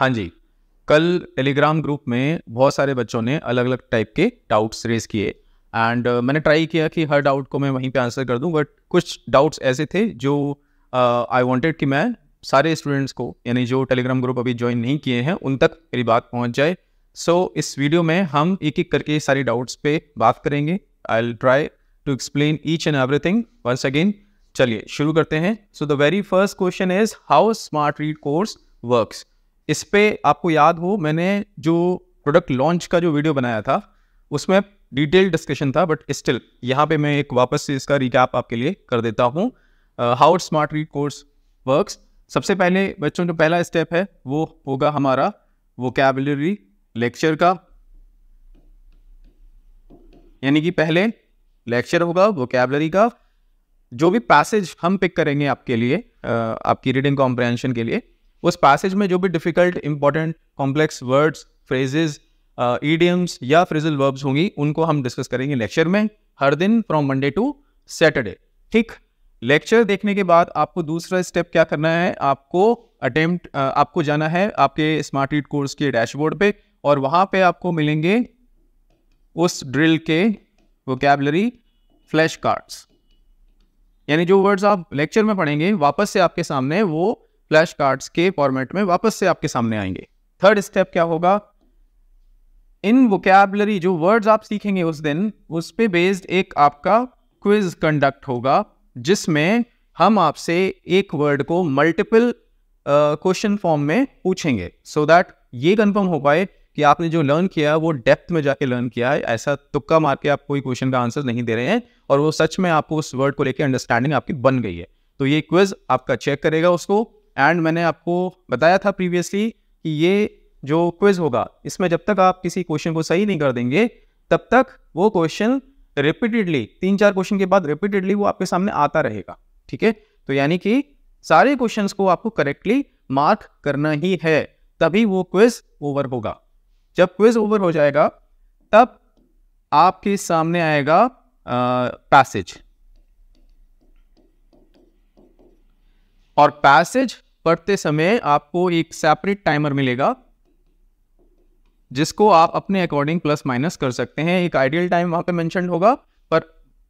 हाँ जी कल Telegram group में बहुत सारे बच्चों ने अलग अलग टाइप के डाउट्स रेज किए एंड uh, मैंने ट्राई किया कि हर डाउट को मैं वहीं पे आंसर कर दूं बट कुछ डाउट्स ऐसे थे जो आई uh, वांटेड कि मैं सारे स्टूडेंट्स को यानी जो टेलीग्राम ग्रुप अभी ज्वाइन नहीं किए हैं उन तक मेरी बात पहुंच जाए सो so, इस वीडियो में हम एक एक करके सारे डाउट्स पे बात करेंगे I will try to explain each and everything once again चलिए शुरू करते हैं so the very first question is how smart read course works इस पर आपको याद हो मैंने जो प्रोडक्ट लॉन्च का जो वीडियो बनाया था उसमें डिटेल डिस्कशन था बट स्टिल यहाँ पे मैं एक वापस से इसका रिकैप आपके लिए कर देता हूँ how smart read course works सबसे पहले बच्चों जो पहला स्टेप है वो होगा हमारा वोकेबलरी लेक्चर का यानी कि पहले लेक्चर होगा वोकेबलरी का जो भी पैसेज हम पिक करेंगे आपके लिए आपकी रीडिंग कॉम्प्रहेंशन के लिए उस पैसेज में जो भी difficult important complex words phrases idioms या फ्रेजल वर्ब्स होंगी उनको हम डिस्कस करेंगे लेक्चर में हर दिन फ्रॉम मंडे टू सैटरडे ठीक लेक्चर देखने के बाद आपको दूसरा स्टेप क्या करना है आपको अटेम्प्ट uh, आपको जाना है आपके स्मार्ट रीड कोर्स के डैशबोर्ड पे और वहाँ पे आपको मिलेंगे उस ड्रिल के वोकेबलरी फ्लैश कार्ड्स यानी जो वर्ड्स आप लेक्चर में पढ़ेंगे वापस से आपके सामने वो फ्लैश कार्ड्स के फॉर्मेट में वापस से आपके सामने आएंगे थर्ड स्टेप क्या होगा इन वोकेबलरी जो वर्ड्स आप सीखेंगे उस दिन उस पर बेस्ड एक आपका क्विज कंडक्ट होगा जिसमें हम आपसे एक वर्ड को मल्टीपल क्वेश्चन फॉर्म में पूछेंगे सो so दैट ये कंफर्म हो पाए कि आपने जो लर्न किया है वो डेप्थ में जाके लर्न किया है ऐसा तुक्का मार के आप कोई क्वेश्चन का आंसर नहीं दे रहे हैं और वो सच में आपको उस वर्ड को लेकर अंडरस्टैंडिंग आपकी बन गई है तो ये क्विज आपका चेक करेगा उसको एंड मैंने आपको बताया था प्रीवियसली कि ये जो क्विज़ होगा इसमें जब तक आप किसी क्वेश्चन को सही नहीं कर देंगे तब तक वो क्वेश्चन रिपीटेडली तीन चार क्वेश्चन के बाद रिपीटेडली वो आपके सामने आता रहेगा ठीक है तो यानी कि सारे क्वेश्चन को आपको करेक्टली मार्क करना ही है तभी वो क्विज ओवर होगा जब क्विज ओवर हो जाएगा तब आपके सामने आएगा पैसेज और पैसेज पढ़ते समय आपको एक सेपरेट टाइमर मिलेगा जिसको आप अपने अकॉर्डिंग प्लस माइनस कर सकते हैं एक आइडियल टाइम वहां पे मेंशन होगा पर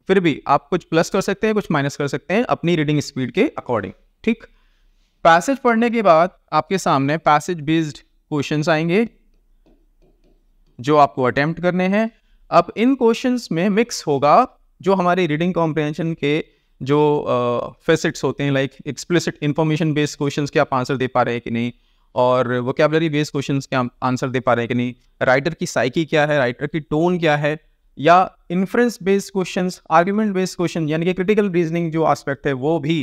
फिर भी आप कुछ प्लस कर सकते हैं कुछ माइनस कर सकते हैं अपनी रीडिंग स्पीड के अकॉर्डिंग ठीक पैसेज पढ़ने के बाद आपके सामने पैसेज बेस्ड क्वेश्चंस आएंगे जो आपको अटेम्प्ट करने हैं अब इन क्वेश्चंस में मिक्स होगा जो हमारी रीडिंग कॉम्प्रिहेंशन के जो फेसिट्स uh, होते हैं like explicit information based question के आप आंसर दे पा रहे हैं कि नहीं और वोकेबलरी बेस्ड क्वेश्चन के आप आंसर दे पा रहे हैं कि नहीं राइटर की साइकी क्या है राइटर की टोन क्या है या inference based question argument based question यानी कि क्रिटिकल रीजनिंग जो आस्पेक्ट है वो भी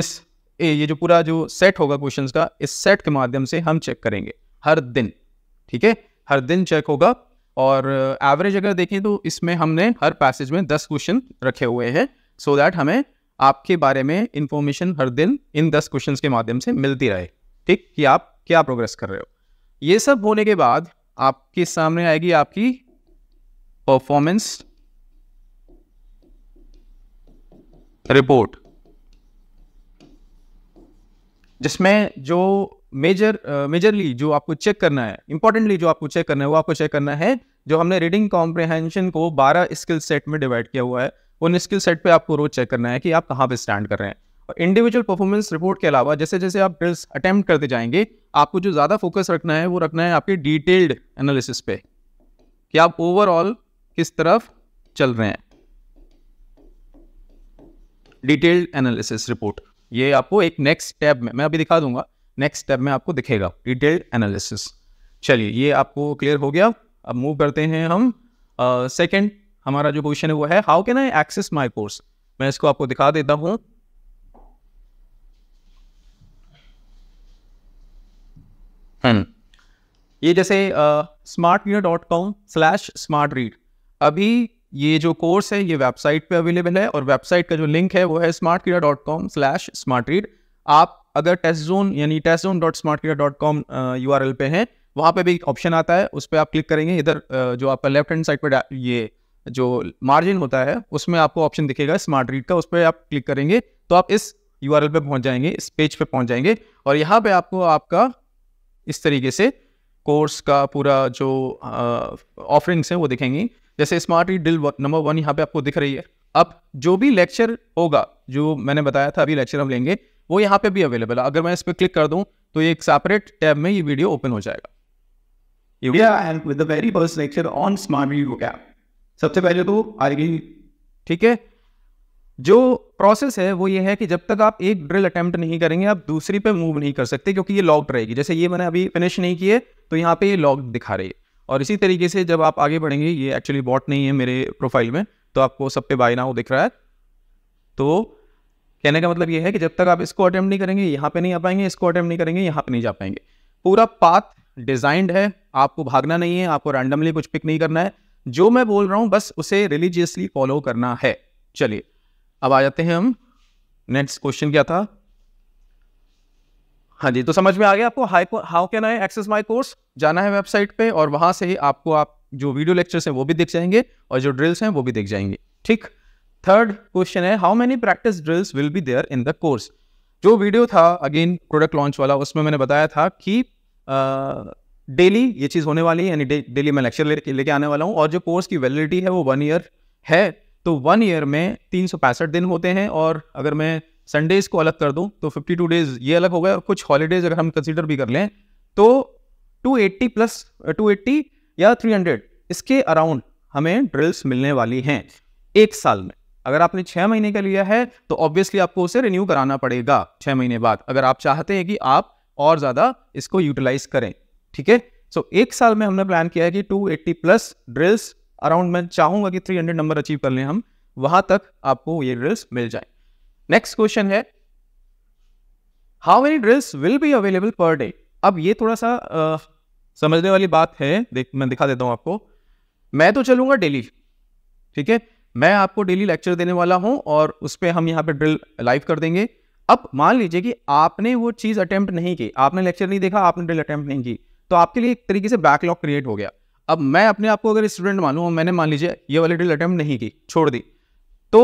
इस ये जो पूरा जो सेट होगा क्वेश्चन का इस सेट के माध्यम से हम चेक करेंगे हर दिन ठीक है हर दिन चेक होगा और एवरेज अगर देखें तो इसमें हमने हर पैसेज में दस क्वेश्चन रखे हुए हैं सो so दैट हमें आपके बारे में इंफॉर्मेशन हर दिन इन दस क्वेश्चन के माध्यम से मिलती रहे ठीक कि आप क्या प्रोग्रेस कर रहे हो ये सब होने के बाद आपके सामने आएगी आपकी परफॉर्मेंस रिपोर्ट जिसमें जो मेजर मेजरली uh, जो आपको चेक करना है इंपॉर्टेंटली जो आपको चेक करना है वो आपको चेक करना है जो हमने रीडिंग कॉम्प्रिहेंशन को 12 स्किल सेट में डिवाइड किया हुआ है उन स्किल सेट पे आपको रोज चेक करना है कि आप कहाँ पे स्टैंड कर रहे हैं और इंडिविजुअल परफॉर्मेंस रिपोर्ट के अलावा जैसे जैसे आप ड्रिल्स अटैम्प्ट करते जाएंगे आपको जो ज़्यादा फोकस रखना है वो रखना है आपके डिटेल्ड एनालिसिस पे कि आप ओवरऑल किस तरफ चल रहे हैं डिटेल्ड एनालिसिस रिपोर्ट ये आपको एक नेक्स्ट टैब में मैं अभी दिखा दूंगा नेक्स्ट टैब में आपको दिखेगा डिटेल्ड एनालिसिस चलिए ये आपको क्लियर हो गया अब मूव करते हैं हम सेकेंड uh, हमारा जो क्वेश्चन है वो है how can I access my course मैं इसको आपको दिखा देता हूँ हम्म। ये जैसे smart media dot com slash smart read अभी ये जो कोर्स है ये वेबसाइट पे अवेलेबल है और वेबसाइट का जो लिंक है वो है Smartkeeda dot com slash smart read आप अगर टेस्ट जोन यानी test zone dot Smartkeeda dot com U R L पे हैं वहाँ पर भी ऑप्शन आता है उस पर आप क्लिक करेंगे इधर uh, जो आपका लेफ्ट हैंड साइड पर ये जो मार्जिन होता है उसमें आपको ऑप्शन दिखेगा स्मार्ट रीड का उस पर आप क्लिक करेंगे तो आप इस यू पे पहुंच जाएंगे इस पेज पे पहुंच जाएंगे और यहाँ पे आपको आपका इस तरीके से कोर्स का पूरा जो ऑफरिंग्स हैं वो दिखेंगे जैसे smart read drill number one यहाँ पे आपको दिख रही है अब जो भी लेक्चर होगा जो मैंने बताया था अभी लेक्चर हम लेंगे वो यहाँ पे भी अवेलेबल है अगर मैं इस पर क्लिक कर दूँ तो एक सेपरेट टैब में ये वीडियो ओपन हो जाएगा yeah, and with the very first lecture on Smart View Gap. सबसे पहले तो आएगी ठीक है जो प्रोसेस है वो ये है कि जब तक आप एक ड्रिल अटेम्प्ट नहीं करेंगे आप दूसरी पे मूव नहीं कर सकते क्योंकि ये लॉक्ड रहेगी जैसे ये मैंने अभी फिनिश नहीं किए तो यहाँ पे ये लॉक्ड दिखा रही है और इसी तरीके से जब आप आगे बढ़ेंगे ये एक्चुअली बॉट नहीं है मेरे प्रोफाइल में तो आपको सब पे बाय नाउ दिख रहा है तो कहने का मतलब ये है कि जब तक आप इसको अटैम्प्ट नहीं करेंगे यहाँ पे नहीं आ पाएंगे इसको अटैम्प्ट नहीं करेंगे यहाँ पे नहीं जा पाएंगे पूरा पाथ डिजाइंड है आपको भागना नहीं है आपको रैंडमली कुछ पिक नहीं करना है जो मैं बोल रहा हूं बस उसे रिलीजियसली फॉलो करना है चलिए अब आ जाते हैं हम नेक्स्ट क्वेश्चन क्या था हाँ जी तो समझ में आ गया आपको how can I access my course जाना है वेबसाइट पे और वहां से ही आपको आप जो वीडियो लेक्चर्स हैं वो भी दिख जाएंगे और जो ड्रिल्स हैं वो भी दिख जाएंगे ठीक थर्ड क्वेश्चन है how many practice drills will be there in the course जो वीडियो था अगेन प्रोडक्ट लॉन्च वाला उसमें मैंने बताया था कि डेली ये चीज़ होने वाली है यानी डेली मैं लेक्चर लेके लेके आने वाला हूँ और जो कोर्स की वैलिडिटी है वो वन ईयर है तो वन ईयर में तीन सौ पैंसठ दिन होते हैं और अगर मैं संडेज़ को अलग कर दूँ तो फिफ्टी टू डेज़ ये अलग हो गए और कुछ हॉलीडेज़ अगर हम कंसिडर भी कर लें तो two eighty plus two eighty या थ्री हंड्रेड इसके अराउंड हमें ड्रिल्स मिलने वाली हैं एक साल में अगर आपने छः महीने का लिया है तो ऑब्वियसली आपको उसे रिन्यू कराना पड़ेगा छः महीने बाद अगर आप चाहते हैं कि आप और ज़्यादा इसको यूटिलाइज करें ठीक है सो एक साल में हमने प्लान किया है कि 280 प्लस ड्रिल्स अराउंड मैं चाहूंगा कि 300 नंबर अचीव कर लें हम वहां तक आपको ये ड्रिल्स मिल जाए नेक्स्ट क्वेश्चन है how many drills will be available per day अब ये थोड़ा सा आ, समझने वाली बात है देख मैं दिखा देता हूं आपको मैं तो चलूंगा डेली ठीक है मैं आपको डेली लेक्चर देने वाला हूं और उस पर हम यहां पे ड्रिल लाइव कर देंगे अब मान लीजिए कि आपने वो चीज़ अटैम्प्ट नहीं की आपने लेक्चर नहीं देखा आपने ड्रिल अटैम्प्ट नहीं की तो आपके लिए एक तरीके से बैकलॉग क्रिएट हो गया अब मैं अपने आप को अगर स्टूडेंट मानूँ मैंने मान लीजिए ये वाली डील अटैम्प्ट नहीं की छोड़ दी तो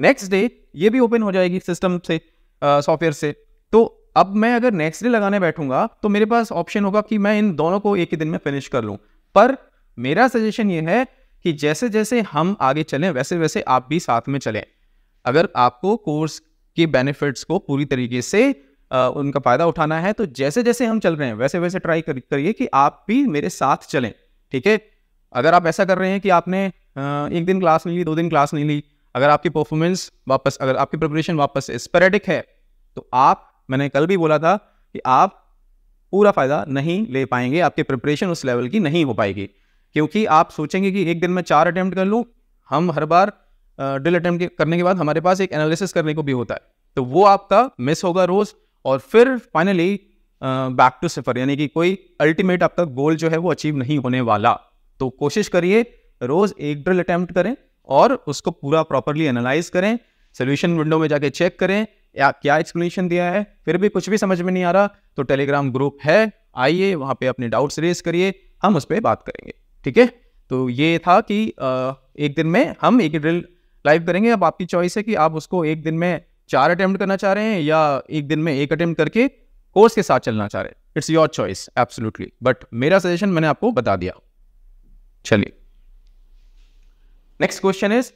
नेक्स्ट डे ये भी ओपन हो जाएगी सिस्टम से सॉफ्टवेयर से तो अब मैं अगर नेक्स्ट डे लगाने बैठूंगा तो मेरे पास ऑप्शन होगा कि मैं इन दोनों को एक ही दिन में फिनिश कर लूँ पर मेरा सजेशन ये है कि जैसे जैसे हम आगे चलें वैसे वैसे आप भी साथ में चलें अगर आपको कोर्स के बेनिफिट्स को पूरी तरीके से उनका फ़ायदा उठाना है तो जैसे जैसे हम चल रहे हैं वैसे वैसे ट्राई करिए कि आप भी मेरे साथ चलें ठीक है अगर आप ऐसा कर रहे हैं कि आपने एक दिन क्लास नहीं ली दो दिन क्लास नहीं ली अगर आपकी परफॉर्मेंस वापस अगर आपकी प्रिपरेशन वापस स्पेरेटिक है तो आप मैंने कल भी बोला था कि आप पूरा फ़ायदा नहीं ले पाएंगे आपकी प्रिपरेशन उस लेवल की नहीं हो पाएगी क्योंकि आप सोचेंगे कि एक दिन में चार अटैम्प्ट कर लूँ हम हर बार ड्रिल अटैम्प्ट करने के बाद हमारे पास एक एनालिसिस करने को भी होता है तो वो आपका मिस होगा रोज़ और फिर फाइनली बैक टू सिफर यानी कि कोई अल्टीमेट तक गोल जो है वो अचीव नहीं होने वाला तो कोशिश करिए रोज़ एक ड्रिल अटैम्प्ट करें और उसको पूरा प्रॉपरली एनालाइज करें सोल्यूशन विंडो में जाके चेक करें या क्या एक्सप्लेनेशन दिया है फिर भी कुछ भी समझ में नहीं आ रहा तो टेलीग्राम ग्रुप है आइए वहाँ पे अपने डाउट्स रेज करिए हम उस पर बात करेंगे ठीक है तो ये था कि एक दिन में हम एक ड्रिल लाइव करेंगे अब आपकी चॉइस है कि आप उसको एक दिन में चार अटेम्प्ट करना चाह रहे हैं या एक दिन में एक अटेम्प्ट करके कोर्स के साथ चलना चाह रहे हैं it's your choice absolutely but मेरा सजेशन मैंने आपको बता दिया चलिए next question is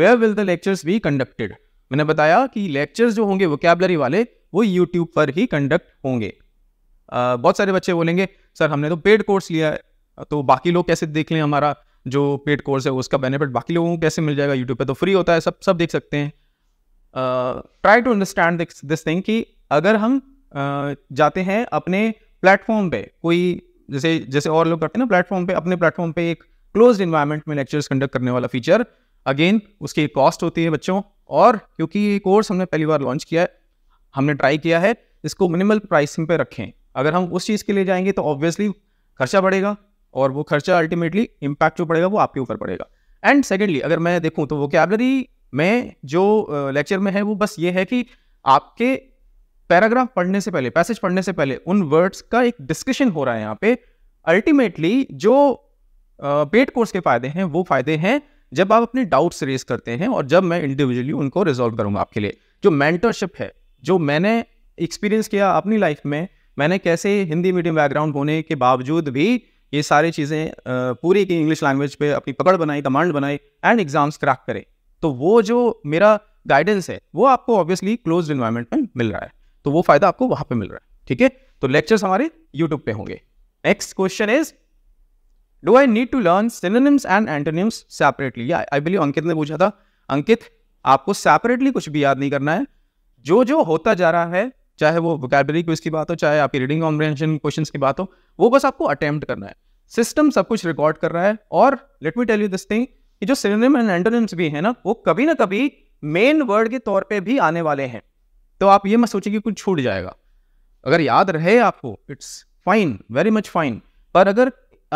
where will the lectures be conducted मैंने बताया कि लेक्चर्स जो होंगे वोकेबलरी वाले वो यूट्यूब पर ही कंडक्ट होंगे uh, बहुत सारे बच्चे बोलेंगे सर हमने तो पेड कोर्स लिया है तो बाकी लोग कैसे देख लें हमारा जो पेड कोर्स है उसका बेनिफिट बाकी लोगों को कैसे मिल जाएगा यूट्यूब पर तो फ्री होता है सब सब देख सकते हैं try to understand this thing कि अगर हम uh, जाते हैं अपने प्लेटफॉर्म पे कोई जैसे जैसे और लोग करते हैं ना प्लेटफॉर्म पे अपने प्लेटफॉर्म पे एक क्लोज इन्वायरमेंट में लेक्चर्स कंडक्ट करने वाला फीचर अगेन उसकी कॉस्ट होती है बच्चों और क्योंकि ये कोर्स हमने पहली बार लॉन्च किया है हमने ट्राई किया है इसको मिनिमल प्राइसिंग पे रखें अगर हम उस चीज़ के लिए जाएंगे तो ऑब्वियसली खर्चा बढ़ेगा और वो खर्चा अल्टीमेटली इम्पैक्ट जो पड़ेगा वो आपके ऊपर पड़ेगा एंड सेकेंडली अगर मैं देखूँ तो वो कैबलरी में जो लेक्चर में है वो बस ये है कि आपके पैराग्राफ पढ़ने से पहले पैसेज पढ़ने से पहले उन वर्ड्स का एक डिस्कशन हो रहा है यहाँ पे अल्टीमेटली जो पेड कोर्स के फायदे हैं वो फायदे हैं जब आप अपने डाउट्स रेज करते हैं और जब मैं इंडिविजुअली उनको रिजॉल्व करूँगा आपके लिए जो मैंटरशिप है जो मैंने एक्सपीरियंस किया अपनी लाइफ में मैंने कैसे हिंदी मीडियम बैकग्राउंड होने के बावजूद भी ये सारी चीज़ें पूरी की इंग्लिश लैंग्वेज पे अपनी पकड़ बनाई कमांड बनाई एंड एग्जाम्स क्रैक करें तो वो जो मेरा गाइडेंस है वो आपको ऑब्वियसली क्लोज इन्वायरमेंट में मिल रहा है तो वो फायदा आपको वहां पे मिल रहा है ठीक है तो लेक्चर्स हमारे यूट्यूब पे होंगे next question is do I need to learn synonyms and antonyms separately I believe Ankit ने पूछा था अंकित आपको सेपरेटली कुछ भी याद नहीं करना है जो जो होता जा रहा है चाहे वो वोकेबलरी क्विज की बात हो चाहे आपकी रीडिंग कॉम्प्रेंशन क्वेश्चन की बात हो वो बस आपको अटेम्प्ट करना है सिस्टम सब कुछ रिकॉर्ड कर रहा है और let me tell you this thing कि जो सिनोनिम एंड एंटोनिम्स भी है ना वो कभी ना कभी मेन वर्ड के तौर पे भी आने वाले हैं तो आप ये मत सोचिए कि कुछ छूट जाएगा अगर याद रहे आपको it's fine very much fine पर अगर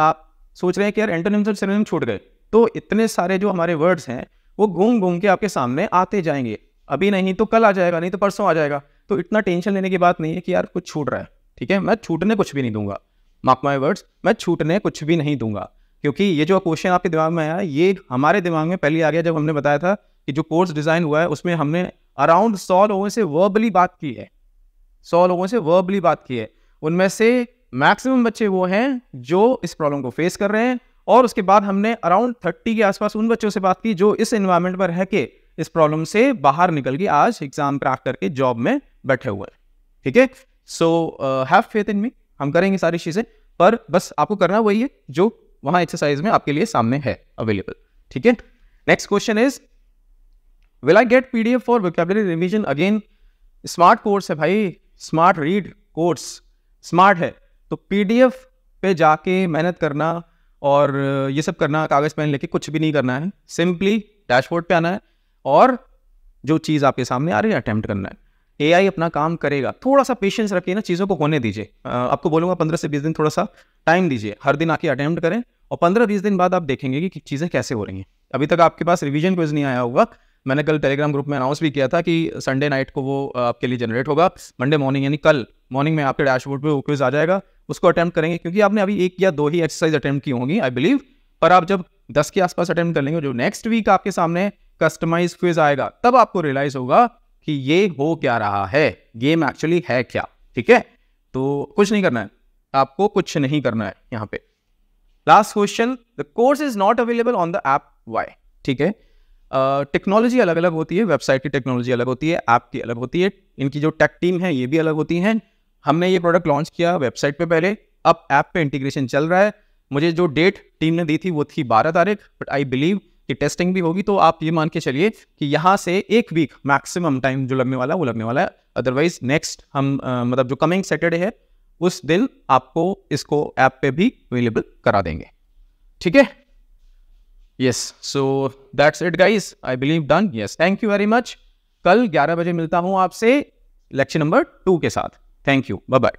आप सोच रहे हैं कि यार एंटोनिम्स और सिनोनिम छूट गए तो इतने सारे जो हमारे वर्ड्स हैं वो घूम घूम के आपके सामने आते जाएंगे अभी नहीं तो कल आ जाएगा नहीं तो परसों आ जाएगा तो इतना टेंशन लेने की बात नहीं है कि यार कुछ छूट रहा है ठीक है मैं छूटने कुछ भी नहीं दूंगा माक माई वर्ड्स मैं छूटने कुछ भी नहीं दूंगा क्योंकि ये जो क्वेश्चन आपके दिमाग में आया ये हमारे दिमाग में पहले आ गया जब हमने बताया था कि जो कोर्स डिज़ाइन हुआ है उसमें हमने अराउंड सौ लोगों से वर्बली बात की है सौ लोगों से वर्बली बात की है उनमें से मैक्सिमम बच्चे वो हैं जो इस प्रॉब्लम को फेस कर रहे हैं और उसके बाद हमने अराउंड थर्टी के आसपास उन बच्चों से बात की जो इस इन्वायरमेंट पर रह के इस प्रॉब्लम से बाहर निकल के आज एग्जाम क्राफ्ट करके जॉब में बैठे हुए हैं ठीक है सो हैव फेथ इन मी हम करेंगे सारी चीज़ें पर बस आपको करना वही है जो वहां एक्सरसाइज में आपके लिए सामने है अवेलेबल ठीक है next question is will I get PDF for vocabulary revision again smart course है भाई स्मार्ट रीड कोर्स स्मार्ट है तो पीडीएफ पे जाके मेहनत करना और ये सब करना कागज़ पेन लेके कुछ भी नहीं करना है सिंपली डैशबोर्ड पे आना है और जो चीज़ आपके सामने आ रही है अटैम्प्ट करना है ए अपना काम करेगा थोड़ा सा पेशेंस रखिए ना चीज़ों को होने दीजिए आपको बोलूँगा पंद्रह से बीस दिन थोड़ा सा टाइम दीजिए हर दिन आके अटैम्प्ट करें और पंद्रह बीस दिन बाद आप देखेंगे कि चीज़ें कैसे हो रही हैं अभी तक आपके पास रिविजन क्विज नहीं आया होगा मैंने कल टेलीग्राम ग्रुप में अनाउंस भी किया था कि संडे नाइट को वो आपके लिए जनरेट होगा मंडे मॉर्निंग यानी कल मॉर्निंग में आपके डैशबोर्ड पे वो क्विज आ जाएगा उसको अटैम्प्ट करेंगे क्योंकि आपने अभी एक या दो ही एक्सरसाइज अटैम्प्ट की होंगी आई बिलीव पर आप जब दस के आसपास अटैम्प्ट कर लेंगे जो नेक्स्ट वीक आपके सामने कस्टमाइज क्विज आएगा तब आपको रियलाइज होगा कि ये हो क्या रहा है गेम एक्चुअली है क्या ठीक है तो कुछ नहीं करना है आपको कुछ नहीं करना है यहाँ पे last question the course is not available on the app why ठीक है टेक्नोलॉजी uh, अलग अलग होती है वेबसाइट की टेक्नोलॉजी अलग होती है ऐप की अलग होती है इनकी जो टेक टीम है ये भी अलग होती है हमने ये प्रोडक्ट लॉन्च किया वेबसाइट पे पहले अब ऐप पे इंटीग्रेशन चल रहा है मुझे जो डेट टीम ने दी थी वो थी बारह तारीख बट आई बिलीव कि टेस्टिंग भी होगी तो आप ये मान के चलिए कि यहाँ से एक वीक मैक्सिमम टाइम जो लगने वाला है वो लगने वाला है अदरवाइज नेक्स्ट हम आ, मतलब जो कमिंग सैटरडे है उस दिन आपको इसको ऐप पे भी अवेलेबल करा देंगे ठीक है yes so that's it guys I believe done yes thank you very much कल 11 बजे मिलता हूँ आपसे लेक्चर नंबर टू के साथ थैंक यू बाय बाय